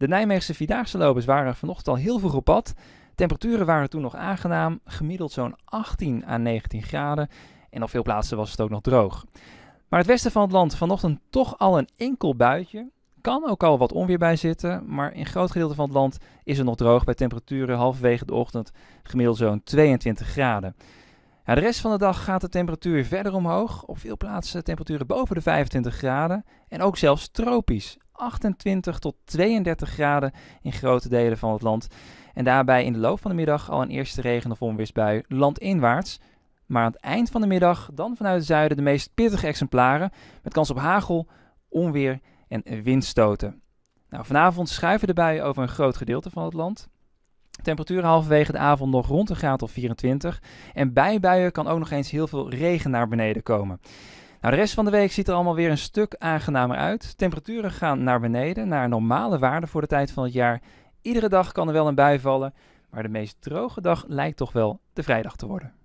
De Nijmeegse Vierdaagse lopers waren vanochtend al heel veel op pad. Temperaturen waren toen nog aangenaam, gemiddeld zo'n 18 à 19 graden. En op veel plaatsen was het ook nog droog. Maar het westen van het land vanochtend toch al een enkel buitje. Kan ook al wat onweer bij zitten, maar in groot gedeelte van het land is het nog droog bij temperaturen halverwege de ochtend gemiddeld zo'n 22 graden. de rest van de dag gaat de temperatuur verder omhoog. Op veel plaatsen temperaturen boven de 25 graden en ook zelfs tropisch. 28 tot 32 graden in grote delen van het land. En daarbij in de loop van de middag al een eerste regen- of onweersbui landinwaarts. Maar aan het eind van de middag dan vanuit het zuiden de meest pittige exemplaren met kans op hagel, onweer en windstoten. Nou, vanavond schuiven de buien over een groot gedeelte van het land. Temperatuur halverwege de avond nog rond de graad of 24. En bij buien kan ook nog eens heel veel regen naar beneden komen. Nou, de rest van de week ziet er allemaal weer een stuk aangenamer uit. Temperaturen gaan naar beneden, naar normale waarde voor de tijd van het jaar. Iedere dag kan er wel een bui vallen, maar de meest droge dag lijkt toch wel de vrijdag te worden.